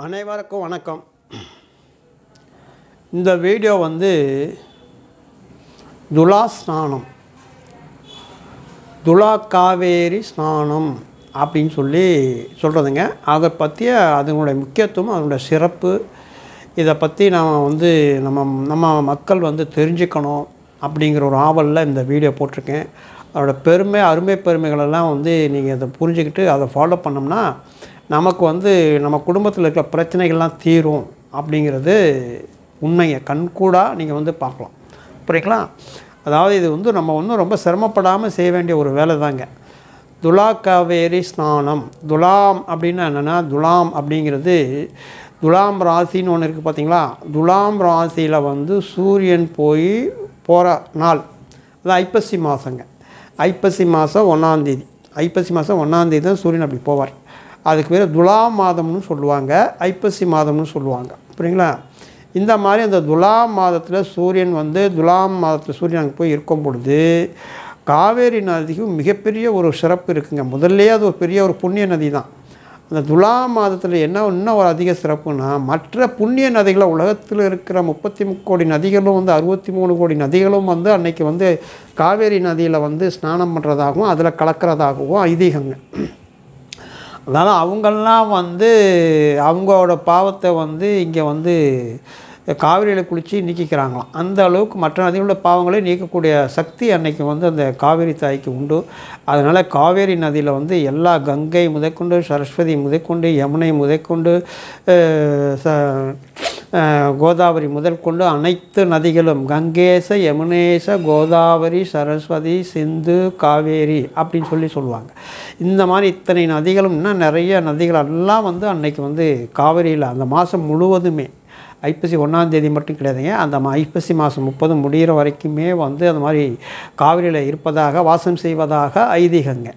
அனைவருக்கும் வணக்கம் இந்த வீடியோ வந்து துலா ஸ்நானம் துலா காவேரி ஸ்நானம் அப்படின்னு சொல்லி சொல்கிறதுங்க அதை பற்றிய அதனுடைய முக்கியத்துவம் அதனுடைய சிறப்பு இதை பற்றி நாம் வந்து நம்ம நம்ம மக்கள் வந்து தெரிஞ்சுக்கணும் அப்படிங்கிற ஒரு ஆவலில் இந்த வீடியோ போட்டிருக்கேன் அதோடய பெருமை அருமை பெருமைகளெல்லாம் வந்து நீங்கள் அதை புரிஞ்சுக்கிட்டு அதை ஃபாலோ பண்ணோம்னா நமக்கு வந்து நம்ம குடும்பத்தில் இருக்கிற பிரச்சனைகள்லாம் தீரும் அப்படிங்கிறது உண்மையை கண்கூடாக நீங்கள் வந்து பார்க்கலாம் புரியுங்களா அதாவது இது வந்து நம்ம ஒன்றும் ரொம்ப சிரமப்படாமல் செய்ய வேண்டிய ஒரு வேலை தாங்க துலா காவேரி ஸ்நானம் துலாம் அப்படின்னா என்னென்னா துலாம் அப்படிங்கிறது துலாம் ராசின்னு ஒன்று இருக்குது பார்த்தீங்களா துலாம் ராசியில் வந்து சூரியன் போய் போகிற நாள் அது ஐப்பசி மாதங்க ஐப்பசி மாதம் ஒன்றாந்தேதி ஐப்பசி மாதம் ஒன்றாந்தேதி தான் சூரியன் அப்படி போவார் அதுக்கு பேர் துலா மாதம்னு சொல்லுவாங்க ஐப்பசி மாதம்னு சொல்லுவாங்க புரியுங்களா இந்த மாதிரி அந்த துலாம் மாதத்தில் சூரியன் வந்து துலாம் மாதத்தில் சூரியன் அங்கே போய் இருக்கும் பொழுது காவேரி நதிக்கு மிகப்பெரிய ஒரு சிறப்பு இருக்குங்க முதல்லையே அது ஒரு பெரிய ஒரு புண்ணிய நதி தான் அந்த துலா மாதத்தில் என்ன இன்னும் ஒரு அதிக சிறப்புனா மற்ற புண்ணிய நதிகளை உலகத்தில் இருக்கிற முப்பத்தி கோடி நதிகளும் வந்து அறுபத்தி மூணு கோடி நதிகளும் வந்து அன்றைக்கி வந்து காவேரி நதியில் வந்து ஸ்நானம் பண்ணுறதாகவும் அதில் கலக்கிறதாகவும் ஐதீகங்க அதனால் அவங்கெல்லாம் வந்து அவங்களோட பாவத்தை வந்து இங்கே வந்து காவிரியில் குளித்து நீக்கிக்கிறாங்களாம் அந்த அளவுக்கு மற்ற நதியில் உள்ள பாவங்களை நீக்கக்கூடிய சக்தி அன்னைக்கு வந்து அந்த காவேரி தாய்க்கு உண்டு அதனால் காவேரி நதியில் வந்து எல்லா கங்கை முதற்கொண்டு சரஸ்வதி முதற்கொண்டு யமுனை முதற்கொண்டு ச கோதாவரி முதல் கொண்டு அனைத்து நதிகளும் கங்கேச யமுனேச கோதாவரி சரஸ்வதி சிந்து காவேரி அப்படின்னு சொல்லி சொல்லுவாங்க இந்த மாதிரி இத்தனை நதிகளும் இன்னும் நிறைய நதிகள் எல்லாம் வந்து அன்னைக்கு வந்து காவேரியில் அந்த மாதம் முழுவதுமே ஐப்பசி ஒன்றாந்தேதி மட்டும் கிடையாதுங்க அந்த ஐப்பசி மாதம் முப்பது முடிகிற வரைக்குமே வந்து அந்த மாதிரி காவிரியில் இருப்பதாக வாசம் செய்வதாக ஐதீகங்க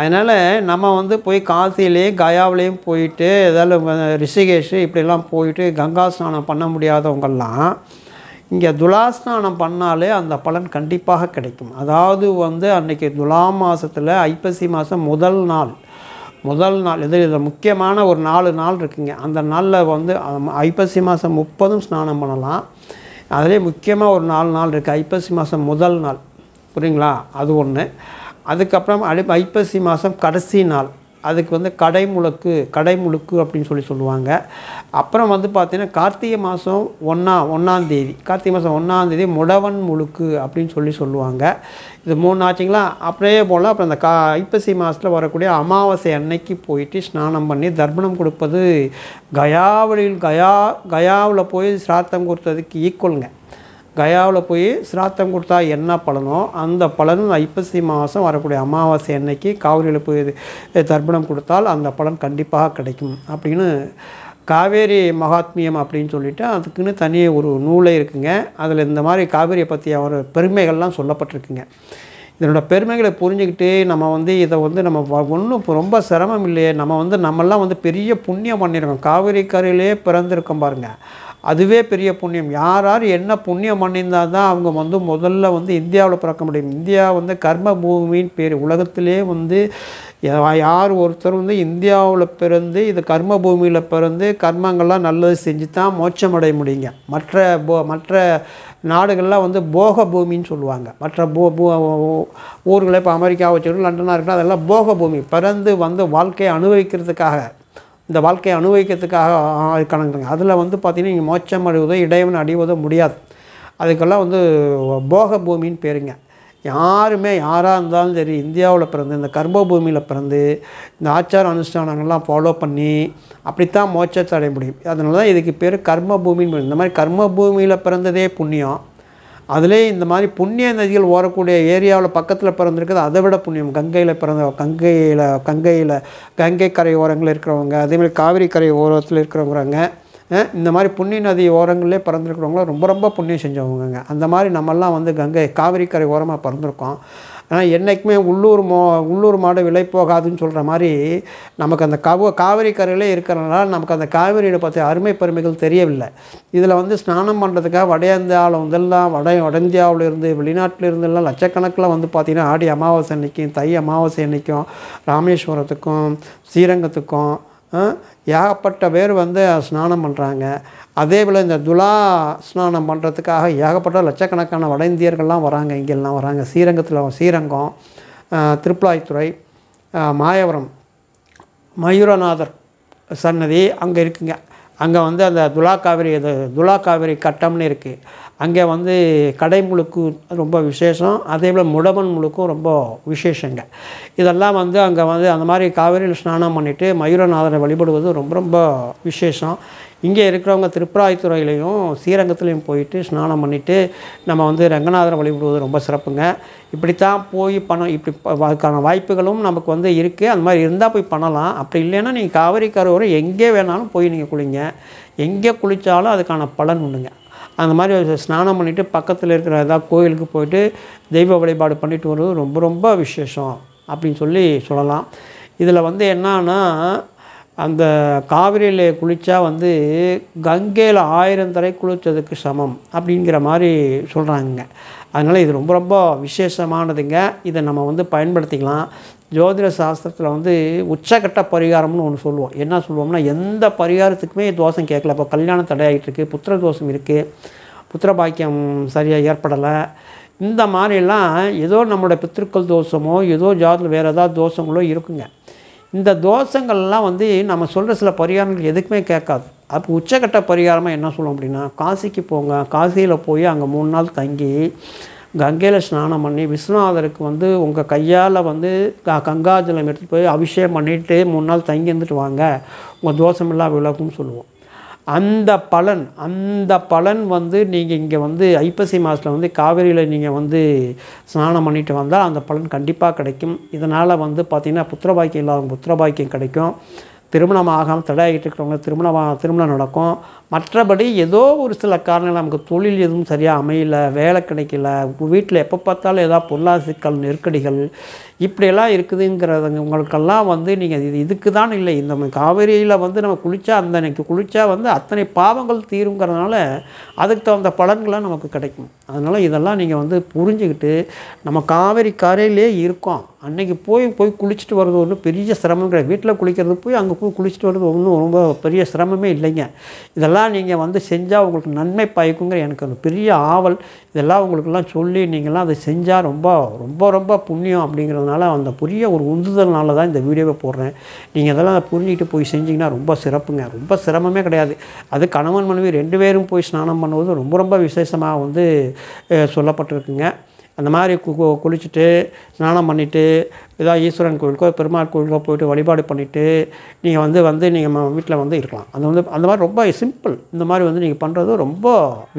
அதனால் நம்ம வந்து போய் காசிலேயும் கயாவிலையும் போயிட்டு ஏதாவது ரிஷிகேஷ் இப்படிலாம் போயிட்டு கங்கா ஸ்நானம் பண்ண முடியாதவங்கெல்லாம் இங்கே துலாஸ்நானம் பண்ணாலே அந்த பலன் கண்டிப்பாக கிடைக்கும் அதாவது வந்து அன்றைக்கி துலா மாதத்தில் ஐப்பசி மாதம் முதல் நாள் முதல் நாள் எது இதில் முக்கியமான ஒரு நாலு நாள் இருக்குங்க அந்த நாளில் வந்து ஐப்பசி மாதம் முப்பதும் ஸ்நானம் பண்ணலாம் அதிலே முக்கியமாக ஒரு நாலு நாள் இருக்குது ஐப்பசி மாதம் முதல் நாள் புரியுங்களா அது ஒன்று அதுக்கப்புறம் அடி ஐப்பசி மாதம் கடைசி நாள் அதுக்கு வந்து கடை முழுக்கு கடை முழுக்கு அப்படின்னு சொல்லி சொல்லுவாங்க அப்புறம் வந்து பார்த்திங்கன்னா கார்த்திகை மாதம் ஒன்றா ஒன்றாந்தேதி கார்த்திகை மாதம் ஒன்றாந்தேதி முடவன் முழுக்கு அப்படின்னு சொல்லி சொல்லுவாங்க இது மூணு ஆச்சுங்களா அப்படியே போகல அப்புறம் அந்த கா ஐப்பசி மாதத்தில் வரக்கூடிய அமாவாசை அன்னைக்கு போயிட்டு ஸ்நானம் பண்ணி தர்ப்பணம் கொடுப்பது கயாவளியில் கயா கயாவில் போய் சிராத்தம் கொடுத்ததுக்கு ஈக்குவலுங்க கயாவில் போய் சிராத்தம் கொடுத்தா என்ன பலனோ அந்த பலனும் ஐப்பசி மாதம் வரக்கூடிய அமாவாசை அன்னைக்கு காவிரியில் போய் தர்ப்பணம் கொடுத்தால் அந்த பலன் கண்டிப்பாக கிடைக்கும் அப்படின்னு காவேரி மகாத்மியம் அப்படின்னு சொல்லிவிட்டு அதுக்குன்னு தனி ஒரு நூலை இருக்குங்க அதில் இந்த மாதிரி காவேரியை பற்றி அவர் பெருமைகள்லாம் சொல்லப்பட்டிருக்குங்க இதனோட பெருமைகளை புரிஞ்சுக்கிட்டு நம்ம வந்து இதை வந்து நம்ம ஒன்றும் ரொம்ப சிரமம் இல்லையே நம்ம வந்து நம்மெல்லாம் வந்து பெரிய புண்ணியம் பண்ணியிருக்கோம் காவேரி கரையிலே பிறந்திருக்கோம் பாருங்கள் அதுவே பெரிய புண்ணியம் யார் யார் என்ன புண்ணியம் பண்ணியிருந்தால் தான் அவங்க வந்து முதல்ல வந்து இந்தியாவில் பிறக்க முடியும் இந்தியா வந்து கர்ம பூமின்னு பேர் உலகத்திலே வந்து யார் ஒருத்தர் வந்து இந்தியாவில் பிறந்து இது கர்ம பூமியில் பிறந்து கர்மங்கள்லாம் நல்லது செஞ்சு தான் மோட்சம் அடைய முடியுங்க மற்ற போ மற்ற நாடுகள்லாம் வந்து போக பூமின்னு சொல்லுவாங்க மற்ற போ ஊர்களை இப்போ அமெரிக்கா வச்சுக்கணும் லண்டனாக இருக்கட்டும் அதெல்லாம் போக பூமி பிறந்து வந்து வாழ்க்கையை அனுபவிக்கிறதுக்காக இந்த வாழ்க்கையை அனுபவிக்கிறதுக்காக இருக்கானுங்க அதில் வந்து பார்த்திங்கன்னா இங்கே மோட்சம் அடைவதோ இடைவன் அடைவதோ முடியாது அதுக்கெல்லாம் வந்து போக பூமின்னு பேருங்க யாருமே யாராக இருந்தாலும் சரி இந்தியாவில் பிறந்து இந்த கர்ப்ப பூமியில் பிறந்து இந்த ஆச்சார அனுஷ்டானங்கள்லாம் ஃபாலோ பண்ணி அப்படித்தான் மோட்சத்தை அடைய முடியும் அதனால தான் இதுக்கு பேர் கர்ம பூமின்னு இந்த மாதிரி கர்ம பூமியில் பிறந்ததே புண்ணியம் அதிலே இந்த மாதிரி புண்ணிய நதிகள் ஓரக்கூடிய ஏரியாவில் பக்கத்தில் பிறந்திருக்குது அதை விட புண்ணியம் கங்கையில் பிறந்த கங்கையில் கங்கையில் கங்கை கரை ஓரங்களில் இருக்கிறவங்க அதேமாதிரி காவிரி கரை ஓரத்தில் இருக்கிறவங்கிறாங்க இந்த மாதிரி புண்ணிய நதி ஓரங்களிலே பிறந்திருக்கிறவங்களும் ரொம்ப ரொம்ப புண்ணியம் செஞ்சவங்கங்க அந்த மாதிரி நம்மெல்லாம் வந்து கங்கை காவிரி கரை ஓரமாக பிறந்திருக்கோம் ஆனால் என்றைக்குமே உள்ளூர் மோ உள்ளூர் மாடு விலை போகாதுன்னு சொல்கிற மாதிரி நமக்கு அந்த கவ காவிரி கரையிலே இருக்கிறனால நமக்கு அந்த காவிரியை பற்றி அருமை பெருமைகள் தெரியவில்லை இதில் வந்து ஸ்நானம் பண்ணுறதுக்காக வட இந்தியாவில் வந்தெல்லாம் வட வட இருந்து வெளிநாட்டிலிருந்தெல்லாம் லட்சக்கணக்கில் வந்து பார்த்திங்கன்னா ஆடி அமாவாசை அன்னைக்கும் தை அமாவாசை அன்னைக்கும் ராமேஸ்வரத்துக்கும் ஸ்ரீரங்கத்துக்கும் ஏகப்பட்ட பேர் வந்து ஸ்நானம் பண்ணுறாங்க அதே போல் இந்த துலா ஸ்நானம் பண்ணுறதுக்காக ஏகப்பட்ட லட்சக்கணக்கான வட இந்தியர்கள்லாம் வராங்க இங்கெல்லாம் வராங்க ஸ்ரீரங்கத்தில் ஸ்ரீரங்கம் திருப்பலாய்த்துறை மாயவரம் மயூரநாதர் சன்னதி அங்கே இருக்குங்க அங்கே வந்து அந்த துலா காவிரி இது துலா காவிரி கட்டம்னு இருக்குது அங்கே வந்து கடை முழுக்கு ரொம்ப விசேஷம் அதே போல் முடமன் முழுக்கும் ரொம்ப விசேஷங்க இதெல்லாம் வந்து அங்கே வந்து அந்த மாதிரி காவிரியில் ஸ்நானம் பண்ணிவிட்டு மயூரநாதனை வழிபடுவது ரொம்ப ரொம்ப விசேஷம் இங்கே இருக்கிறவங்க திருப்பராய்த்துறையிலையும் ஸ்ரீரங்கத்துலேயும் போயிட்டு ஸ்நானம் பண்ணிவிட்டு நம்ம வந்து ரங்கநாதரை வழிபடுவது ரொம்ப சிறப்புங்க இப்படித்தான் போய் பணம் இப்படி அதுக்கான வாய்ப்புகளும் நமக்கு வந்து இருக்குது அந்த மாதிரி இருந்தால் போய் பண்ணலாம் அப்படி இல்லைன்னா நீங்கள் காவிரி கரோரை எங்கே வேணாலும் போய் நீங்கள் குளிங்க எங்கே குளித்தாலும் அதுக்கான பலன் உண்டுங்க அந்த மாதிரி ஸ்நானம் பண்ணிவிட்டு பக்கத்தில் இருக்கிற ஏதாவது கோயிலுக்கு போயிட்டு தெய்வ வழிபாடு பண்ணிட்டு வர்றது ரொம்ப ரொம்ப விசேஷம் அப்படின்னு சொல்லி சொல்லலாம் இதில் வந்து என்னன்னா அந்த காவிரியில் குளித்தா வந்து கங்கையில் ஆயிரம் தரை குளித்ததுக்கு சமம் அப்படிங்கிற மாதிரி சொல்கிறாங்க அதனால் இது ரொம்ப ரொம்ப விசேஷமானதுங்க இதை நம்ம வந்து பயன்படுத்திக்கலாம் ஜோதிட சாஸ்திரத்தில் வந்து உச்சகட்ட பரிகாரம்னு ஒன்று சொல்லுவோம் என்ன சொல்லுவோம்னா எந்த பரிகாரத்துக்குமே தோஷம் கேட்கல இப்போ கல்யாணம் தடையாகிட்டு இருக்குது புத்திர தோஷம் இருக்குது புத்திர பாக்கியம் சரியாக ஏற்படலை இந்த மாதிரிலாம் ஏதோ நம்மளோட பித்திருக்கள் தோஷமோ ஏதோ ஜாதில் வேறு ஏதாவது தோஷங்களோ இருக்குங்க இந்த தோஷங்கள்லாம் வந்து நம்ம சொல்கிற சில பரிகாரங்கள் எதுக்குமே கேட்காது அப்போ உச்சக்கட்ட பரிகாரமாக என்ன சொல்லுவோம் அப்படின்னா காசிக்கு போங்க காசியில் போய் அங்கே மூணு நாள் தங்கி கங்கையில் ஸ்நானம் பண்ணி விஸ்வநாதருக்கு வந்து உங்கள் கையால் வந்து கங்காஜலம் எடுத்துகிட்டு போய் அபிஷேகம் பண்ணிவிட்டு மூணு நாள் தங்கி இருந்துட்டு வாங்க உங்கள் தோஷமெல்லாம் விளக்கும்னு சொல்லுவோம் அந்த பலன் அந்த பலன் வந்து நீங்கள் இங்கே வந்து ஐப்பசி மாதத்தில் வந்து காவிரியில் நீங்கள் வந்து ஸ்நானம் பண்ணிட்டு வந்தால் அந்த பலன் கண்டிப்பாக கிடைக்கும் இதனால் வந்து பார்த்திங்கன்னா புத்திரபாக்கியம் இல்லாதவங்க புத்திரபாக்கியம் கிடைக்கும் திருமணம் ஆகாமல் தடையாகிட்டு இருக்கிறவங்க திருமணம் திருமணம் நடக்கும் மற்றபடி ஏதோ ஒரு சில காரணங்கள் நமக்கு தொழில் எதுவும் சரியாக அமையல வேலை கிடைக்கல வீட்டில் எப்போ பார்த்தாலும் ஏதாவது பொருளாதார சிக்கல் நெருக்கடிகள் இப்படியெல்லாம் இருக்குதுங்கிறதுங்க உங்களுக்கெல்லாம் வந்து நீங்கள் இது இதுக்கு தான் இல்லை இந்த காவிரியில் வந்து நம்ம குளித்தா அந்த அன்னைக்கு குளித்தா வந்து அத்தனை பாவங்கள் தீருங்கிறதுனால அதுக்கு தகுந்த பலன்களாக நமக்கு கிடைக்கும் அதனால் இதெல்லாம் நீங்கள் வந்து புரிஞ்சுக்கிட்டு நம்ம காவேரி கரையிலே இருக்கோம் அன்றைக்கி போய் போய் குளிச்சுட்டு வர்றது ஒன்றும் பெரிய சிரமம் கிடையாது வீட்டில் குளிக்கிறது போய் அங்கே போய் குளிச்சுட்டு வர்றது ஒன்றும் ரொம்ப பெரிய சிரமமே இல்லைங்க இதெல்லாம் இதெல்லாம் நீங்கள் வந்து செஞ்சால் உங்களுக்கு நன்மை பயக்குங்கிற எனக்கு ஒரு பெரிய ஆவல் இதெல்லாம் உங்களுக்கெல்லாம் சொல்லி நீங்களாம் அதை செஞ்சால் ரொம்ப ரொம்ப ரொம்ப புண்ணியம் அப்படிங்கிறதுனால அந்த புரிய ஒரு உந்துதல்னால தான் இந்த வீடியோவை போடுறேன் நீங்கள் அதெல்லாம் புரிஞ்சுக்கிட்டு போய் செஞ்சிங்கன்னா ரொம்ப சிறப்புங்க ரொம்ப சிரமமே கிடையாது அது கணவன் மனைவி ரெண்டு பேரும் போய் ஸ்நானம் பண்ணுவது ரொம்ப ரொம்ப விசேஷமாக வந்து சொல்லப்பட்டிருக்குங்க அந்த மாதிரி கு குளிச்சுட்டு ஸ்நானம் பண்ணிவிட்டு ஏதாவது ஈஸ்வரன் கோவிலுக்கோ பெருமாள் கோவிலுக்கோ போயிட்டு வழிபாடு பண்ணிவிட்டு நீங்கள் வந்து வந்து நீங்கள் வீட்டில் வந்து இருக்கலாம் அந்த வந்து அந்த மாதிரி ரொம்ப சிம்பிள் இந்த மாதிரி வந்து நீங்கள் பண்ணுறது ரொம்ப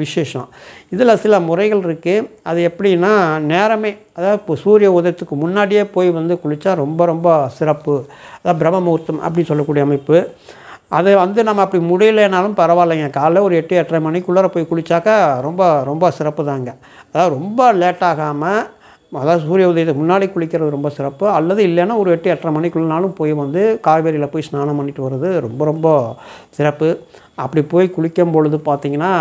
விசேஷம் இதில் சில முறைகள் இருக்குது அது எப்படின்னா நேரமே அதாவது சூரிய உதயத்துக்கு முன்னாடியே போய் வந்து குளித்தா ரொம்ப ரொம்ப சிறப்பு அதாவது பிரம்ம முகூர்த்தம் அப்படின்னு சொல்லக்கூடிய அமைப்பு அது வந்து நம்ம அப்படி முடியலைனாலும் பரவாயில்லைங்க காலைல ஒரு எட்டு எட்டரை மணிக்குள்ளே போய் குளித்தாக்கா ரொம்ப ரொம்ப சிறப்பு தாங்க அதாவது ரொம்ப லேட்டாகாமல் அதாவது சூரிய உதயத்துக்கு முன்னாடி குளிக்கிறது ரொம்ப சிறப்பு அல்லது இல்லைன்னா ஒரு எட்டு எட்டரை மணிக்குள்ளனாலும் போய் வந்து காவேரியில் போய் ஸ்நானம் பண்ணிட்டு வர்றது ரொம்ப ரொம்ப சிறப்பு அப்படி போய் குளிக்கும் பொழுது பார்த்திங்கன்னா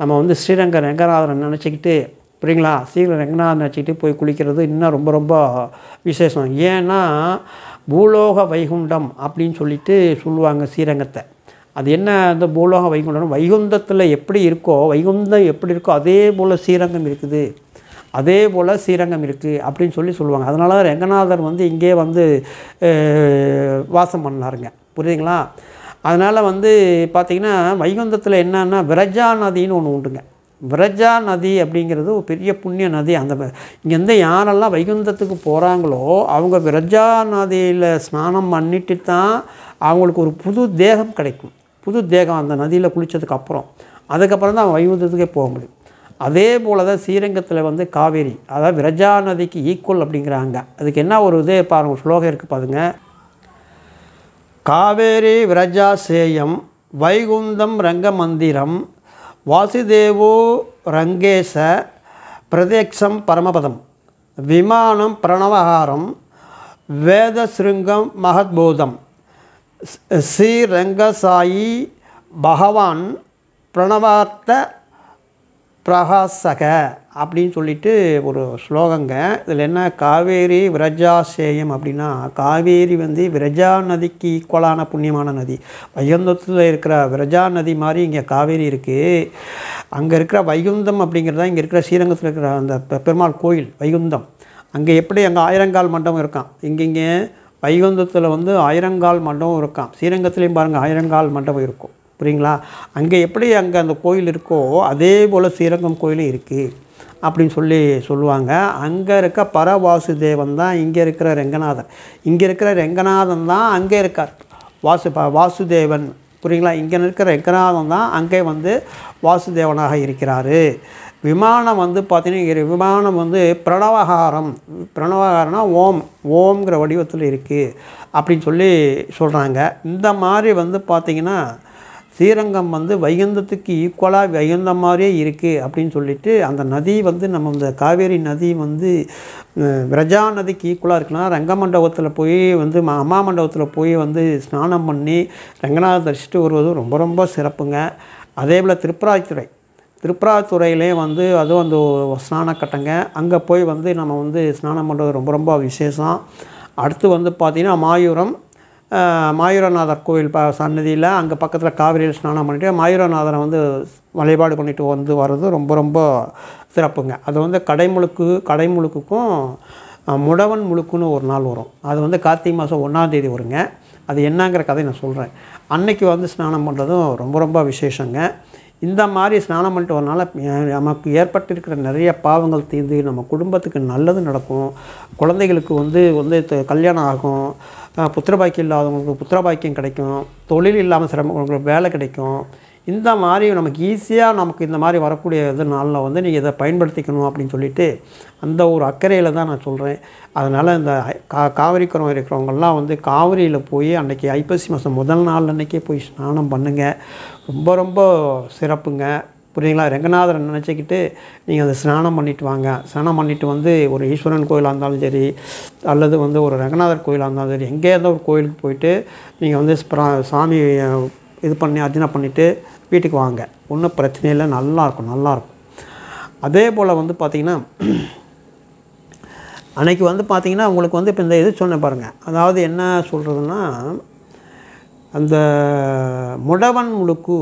நம்ம வந்து ஸ்ரீரங்க ரங்கநாதனை நினச்சிக்கிட்டு புரியுங்களா ஸ்ரீரங்க ரங்கநாதன் நினச்சிக்கிட்டு போய் குளிக்கிறது இன்னும் ரொம்ப ரொம்ப விசேஷம் ஏன்னா பூலோக வைகுண்டம் அப்படின்னு சொல்லிட்டு சொல்லுவாங்க ஸ்ரீரங்கத்தை அது என்ன அந்த பூலோக வைகுண்டம் வைகுந்தத்தில் எப்படி இருக்கோ வைகுந்தம் எப்படி இருக்கோ அதே போல் ஸ்ரீரங்கம் இருக்குது அதே போல் ஸ்ரீரங்கம் இருக்குது அப்படின்னு சொல்லி சொல்லுவாங்க அதனால தான் ரங்கநாதர் வந்து இங்கே வந்து வாசம் பண்ணாருங்க புரியுதுங்களா அதனால் வந்து பார்த்திங்கன்னா வைகுந்தத்தில் என்னென்னா விரஜா நதின்னு ஒன்று உண்டுங்க விரஜா நதி அப்படிங்கிறது ஒரு பெரிய புண்ணிய நதி அந்த இங்கேருந்து யாரெல்லாம் வைகுந்தத்துக்கு போகிறாங்களோ அவங்க விரஜா நதியில் ஸ்நானம் பண்ணிட்டு தான் அவங்களுக்கு ஒரு புது தேகம் கிடைக்கும் புது தேகம் அந்த நதியில் குளித்ததுக்கு அப்புறம் அதுக்கப்புறம் தான் வைகுந்தத்துக்கே போக முடியும் அதே போல் தான் ஸ்ரீரங்கத்தில் வந்து காவேரி அதாவது விரஜா நதிக்கு ஈக்குவல் அப்படிங்கிறாங்க அதுக்கு என்ன ஒரு இதே பாருங்கள் ஸ்லோகம் இருக்குது பாருங்க காவேரி விரஜா சேயம் வைகுந்தம் ரங்க மந்திரம் வாசுதேவோ ரங்கேச பிரதேக்ஷம் பரமபதம் விமானம் பிரணவஹாரம் வேதசிருங்கம் மகத்போதம் ஸ்ரீரங்கசாயி பகவான் பிரணவார்த்த பிரகாசக அப்படின்னு சொல்லிட்டு ஒரு ஸ்லோகங்க இதில் என்ன காவேரி விரஜாசேயம் அப்படின்னா காவேரி வந்து விரஜா நதிக்கு ஈக்குவலான புண்ணியமான நதி வைகுந்தத்தில் இருக்கிற விரஜா நதி மாதிரி இங்கே காவேரி இருக்குது அங்கே இருக்கிற வைகுந்தம் அப்படிங்கிறதா இங்கே இருக்கிற ஸ்ரீரங்கத்தில் இருக்கிற அந்த பெருமாள் கோயில் வைகுந்தம் அங்கே எப்படி அங்கே ஆயிரங்கால் மண்டபம் இருக்கான் இங்கே வைகுந்தத்தில் வந்து ஆயிரங்கால் மண்டபம் இருக்கான் ஸ்ரீரங்கத்துலேயும் பாருங்கள் ஆயிரங்கால் மண்டபம் இருக்கும் புரியுங்களா அங்கே எப்படி அங்கே அந்த கோயில் இருக்கோ அதே போல் ஸ்ரீரங்கம் கோயிலும் இருக்குது அப்படின்னு சொல்லி சொல்லுவாங்க அங்கே இருக்க தேவன் தான் இங்கே இருக்கிற ரெங்கநாதன் இங்கே இருக்கிற ரெங்கநாதன் தான் அங்கே இருக்கார் வாசு ப வாசுதேவன் புரியுங்களா இங்கே இருக்கிற ரெங்கநாதன் தான் அங்கே வந்து வாசுதேவனாக இருக்கிறார் விமானம் வந்து பார்த்தீங்கன்னா விமானம் வந்து பிரணவகாரம் பிரணவகாரம்னா ஓம் ஓம்ங்கிற வடிவத்தில் இருக்குது அப்படின்னு சொல்லி சொல்கிறாங்க இந்த மாதிரி வந்து பார்த்திங்கன்னா ஸ்ரீரங்கம் வந்து வைகுந்தத்துக்கு ஈக்குவலாக வைகுந்த மாதிரியே இருக்குது அப்படின்னு சொல்லிட்டு அந்த நதி வந்து நம்ம இந்த காவேரி நதி வந்து விரஜா நதிக்கு ஈக்குவலாக இருக்குன்னா ரங்க மண்டபத்தில் போய் வந்து அம்மா மண்டபத்தில் போய் வந்து ஸ்நானம் பண்ணி ரங்கநாத தரிசிட்டு வருவதும் ரொம்ப ரொம்ப சிறப்புங்க அதே போல் திருப்பராய்த்துறை திருப்பராத்துறையிலே வந்து அதுவும் அந்த கட்டங்க அங்கே போய் வந்து நம்ம வந்து ஸ்நானம் பண்ணுறது ரொம்ப ரொம்ப விசேஷம் அடுத்து வந்து பார்த்திங்கன்னா மாயூரம் மாயூரநாதர் கோயில் ப சன்னதியில் அங்கே பக்கத்தில் காவிரியில் ஸ்நானம் பண்ணிட்டு மாயூரநாதரை வந்து வழிபாடு பண்ணிட்டு வந்து வர்றது ரொம்ப ரொம்ப சிறப்புங்க அது வந்து கடைமுழுக்கு கடைமுழுக்குக்கும் முடவன் முழுக்குன்னு ஒரு நாள் வரும் அது வந்து கார்த்திகை மாதம் ஒன்றாந்தேதி வருங்க அது என்னங்கிற கதை நான் சொல்கிறேன் அன்னைக்கு வந்து ஸ்நானம் பண்ணுறதும் ரொம்ப ரொம்ப விசேஷங்க இந்த மாதிரி ஸ்நானம் பண்ணிட்டு வரனால நமக்கு ஏற்பட்டிருக்கிற நிறைய பாவங்கள் தீர்ந்து நம்ம குடும்பத்துக்கு நல்லது நடக்கும் குழந்தைகளுக்கு வந்து வந்து கல்யாணம் ஆகும் புத்திரபாக்கியம் இல்லாதவங்களுக்கு புத்திரபாக்கியம் கிடைக்கும் தொழில் இல்லாமல் சிரமங்களுக்கு வேலை கிடைக்கும் இந்த மாதிரி நமக்கு ஈஸியாக நமக்கு இந்த மாதிரி வரக்கூடிய இது நாளில் வந்து நீங்கள் இதை பயன்படுத்திக்கணும் அப்படின்னு சொல்லிட்டு அந்த ஒரு அக்கறையில் தான் நான் சொல்கிறேன் அதனால் இந்த கா குரம் இருக்கிறவங்கெல்லாம் வந்து காவிரியில் போய் அன்றைக்கி ஐப்பசி மாதம் முதல் நாள் அன்றைக்கே போய் ஸ்நானம் பண்ணுங்கள் ரொம்ப ரொம்ப சிறப்புங்க புரியுங்களா ரங்கநாதரை நினச்சிக்கிட்டு நீங்கள் அதை ஸ்நானம் பண்ணிட்டு வாங்க ஸ்நானம் பண்ணிவிட்டு வந்து ஒரு ஈஸ்வரன் கோயிலாக இருந்தாலும் சரி அல்லது வந்து ஒரு ரங்கநாதர் கோயிலாக இருந்தாலும் சரி எங்கேயாவது ஒரு கோயிலுக்கு போயிட்டு நீங்கள் வந்து சாமி இது பண்ணி அர்ச்சனை பண்ணிவிட்டு வீட்டுக்கு வாங்க ஒன்றும் பிரச்சனை இல்லை நல்லாயிருக்கும் நல்லாயிருக்கும் அதே போல் வந்து பார்த்திங்கன்னா அன்றைக்கி வந்து பார்த்திங்கன்னா உங்களுக்கு வந்து இப்போ இந்த இது சொன்னேன் பாருங்கள் அதாவது என்ன சொல்கிறதுன்னா அந்த முடவன் முழுக்கு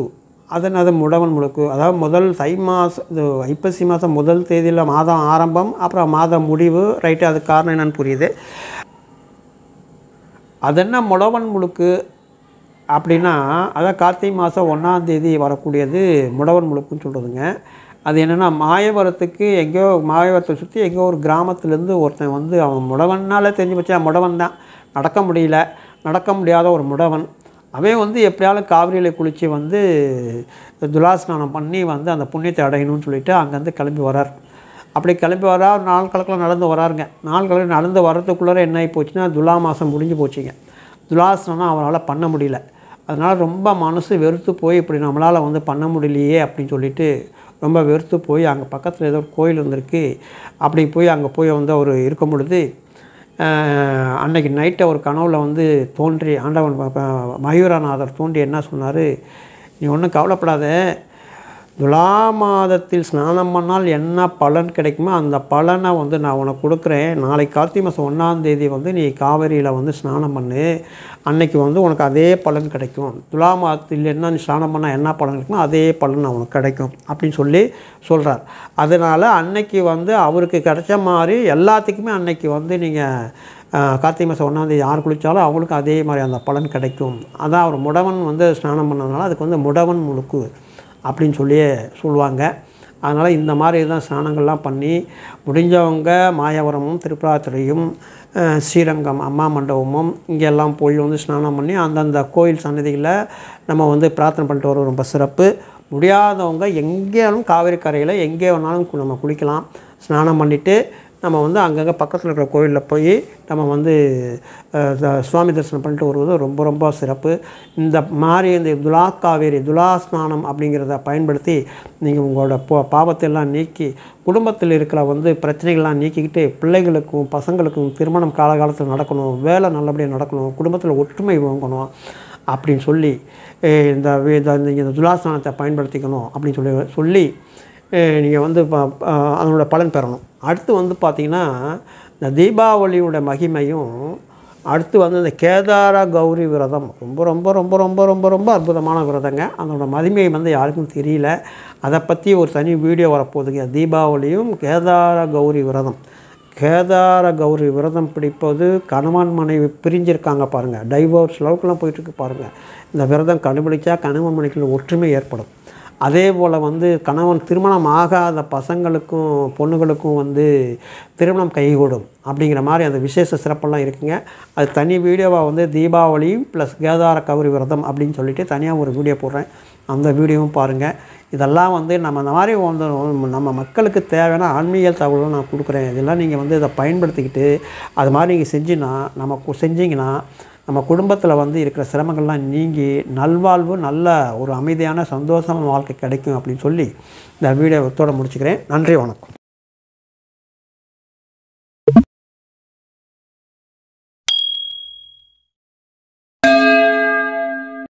அதன் அது முடவன் முழுக்கு அதாவது முதல் தை மாதம் இது ஐப்பசி மாதம் முதல் தேதியில் மாதம் ஆரம்பம் அப்புறம் மாதம் முடிவு ரைட்டு அது காரணம் என்னென்னு புரியுது அதென்ன முடவன் முழுக்கு அப்படின்னா அதான் கார்த்திகை மாதம் ஒன்றாந்தேதி வரக்கூடியது முடவன் முழுக்குன்னு சொல்கிறதுங்க அது என்னென்னா மாயவரத்துக்கு எங்கேயோ மாயவரத்தை சுற்றி எங்கேயோ ஒரு கிராமத்துலேருந்து ஒருத்தன் வந்து அவன் முடவன்னாலே தெரிஞ்சு வச்சா முடவன் தான் நடக்க முடியல நடக்க முடியாத ஒரு முடவன் அவன் வந்து எப்படியாலும் காவிரியில் குளித்து வந்து துலாஸ்நானம் பண்ணி வந்து அந்த புண்ணியத்தை அடையணும்னு சொல்லிவிட்டு அங்கேருந்து கிளம்பி வரார் அப்படி கிளம்பி வரா நாலு கலக்கில் நடந்து வராருங்க நாலு கலக்கில் நடந்து வர்றதுக்குள்ளே என்ன ஆகி போச்சுன்னா துலா மாதம் முடிஞ்சு போச்சுங்க துலாஸ்நானம் அவனால் பண்ண முடியல அதனால் ரொம்ப மனசு வெறுத்து போய் இப்படி நம்மளால் வந்து பண்ண முடியலையே அப்படின்னு சொல்லிட்டு ரொம்ப வெறுத்து போய் அங்கே பக்கத்தில் ஏதோ ஒரு கோயில் இருந்திருக்கு அப்படி போய் அங்கே போய் வந்து அவர் இருக்கும் பொழுது அன்னைக்கு நைட்டு ஒரு கனவில் வந்து தோன்றி ஆண்டவன் மயூரநாதர் தோன்றி என்ன சொன்னார் நீ ஒன்றும் கவலைப்படாத துலா மாதத்தில் ஸ்நானம் பண்ணால் என்ன பலன் கிடைக்குமோ அந்த பலனை வந்து நான் உனக்கு கொடுக்குறேன் நாளை கார்த்திகை மாதம் ஒன்றாந்தேதி வந்து நீ காவேரியில் வந்து ஸ்நானம் பண்ணு அன்னைக்கு வந்து உனக்கு அதே பலன் கிடைக்கும் துலா மாதத்தில் என்ன நீ ஸ்நானம் பண்ணால் என்ன பலன் கிடைக்குமோ அதே பலன் அவனுக்கு கிடைக்கும் அப்படின்னு சொல்லி சொல்கிறார் அதனால் அன்னைக்கு வந்து அவருக்கு கிடைச்ச மாதிரி எல்லாத்துக்குமே அன்னைக்கு வந்து நீங்கள் கார்த்திகை மாதம் ஒன்றாந்தேதி யார் குளித்தாலும் அவங்களுக்கு அதே மாதிரி அந்த பலன் கிடைக்கும் அதான் அவர் முடவன் வந்து ஸ்நானம் பண்ணதுனால அதுக்கு வந்து முடவன் முழுக்கு அப்படின்னு சொல்லி சொல்லுவாங்க அதனால் இந்த மாதிரி தான் ஸ்நானங்கள்லாம் பண்ணி முடிஞ்சவங்க மாயவரமும் திருப்பராத்திரையும் ஸ்ரீரங்கம் அம்மா மண்டபமும் இங்கெல்லாம் போய் வந்து ஸ்நானம் பண்ணி அந்தந்த கோயில் சன்னதியில் நம்ம வந்து பிரார்த்தனை பண்ணிட்டு வர ரொம்ப சிறப்பு முடியாதவங்க எங்கேயாலும் காவிரி கரையில் எங்கே வேணாலும் நம்ம குளிக்கலாம் ஸ்நானம் பண்ணிவிட்டு நம்ம வந்து அங்கங்கே பக்கத்தில் இருக்கிற கோயிலில் போய் நம்ம வந்து சுவாமி தரிசனம் பண்ணிட்டு வருவது ரொம்ப ரொம்ப சிறப்பு இந்த மாதிரி இந்த துலா காவேரி துலா ஸ்நானம் அப்படிங்கிறத பயன்படுத்தி நீங்கள் உங்களோட போ பாவத்தையெல்லாம் நீக்கி குடும்பத்தில் இருக்கிற வந்து பிரச்சனைகள்லாம் நீக்கிக்கிட்டு பிள்ளைகளுக்கும் பசங்களுக்கும் திருமணம் காலகாலத்தில் நடக்கணும் வேலை நல்லபடியாக நடக்கணும் குடும்பத்தில் ஒற்றுமை வாங்கணும் அப்படின்னு சொல்லி இந்த இந்த துலாஸ்தானத்தை பயன்படுத்திக்கணும் அப்படின்னு சொல்லி சொல்லி நீங்கள் வந்து அதனோட பலன் பெறணும் அடுத்து வந்து பார்த்திங்கன்னா இந்த தீபாவளியோட மகிமையும் அடுத்து வந்து இந்த கேதார கௌரி விரதம் ரொம்ப ரொம்ப ரொம்ப ரொம்ப ரொம்ப ரொம்ப அற்புதமான விரதங்க அதனோட மதிமை வந்து யாருக்கும் தெரியல அதை பற்றி ஒரு தனி வீடியோ வரப்போகுதுங்க தீபாவளியும் கேதார கௌரி விரதம் கேதார கௌரி விரதம் பிடிப்பது கணவன் மனைவி பிரிஞ்சிருக்காங்க பாருங்கள் டைவோர்ஸ் லவுக்கெலாம் போயிட்டுருக்கு பாருங்கள் இந்த விரதம் கண்டுபிடிச்சா கணவன் மனைவிக்குள்ள ஒற்றுமை ஏற்படும் அதே போல் வந்து கணவன் திருமணம் ஆகாத பசங்களுக்கும் பொண்ணுகளுக்கும் வந்து திருமணம் கைகூடும் அப்படிங்கிற மாதிரி அந்த விசேஷ சிறப்பெல்லாம் இருக்குங்க அது தனி வீடியோவாக வந்து தீபாவளி ப்ளஸ் கேதார கௌரி விரதம் அப்படின்னு சொல்லிட்டு தனியாக ஒரு வீடியோ போடுறேன் அந்த வீடியோவும் பாருங்கள் இதெல்லாம் வந்து நம்ம இந்த மாதிரி வந்து நம்ம மக்களுக்கு தேவையான ஆன்மீக தகவலும் நான் கொடுக்குறேன் இதெல்லாம் நீங்கள் வந்து இதை பயன்படுத்திக்கிட்டு அது மாதிரி நீங்கள் செஞ்சுன்னா நம்ம செஞ்சிங்கன்னா நம்ம குடும்பத்தில் வந்து இருக்கிற சிரமங்கள்லாம் நீங்கி நல்வாழ்வு நல்ல ஒரு அமைதியான சந்தோஷமான வாழ்க்கை கிடைக்கும் அப்படின்னு சொல்லி இந்த வீடியோத்தோடு முடிச்சுக்கிறேன் நன்றி வணக்கம்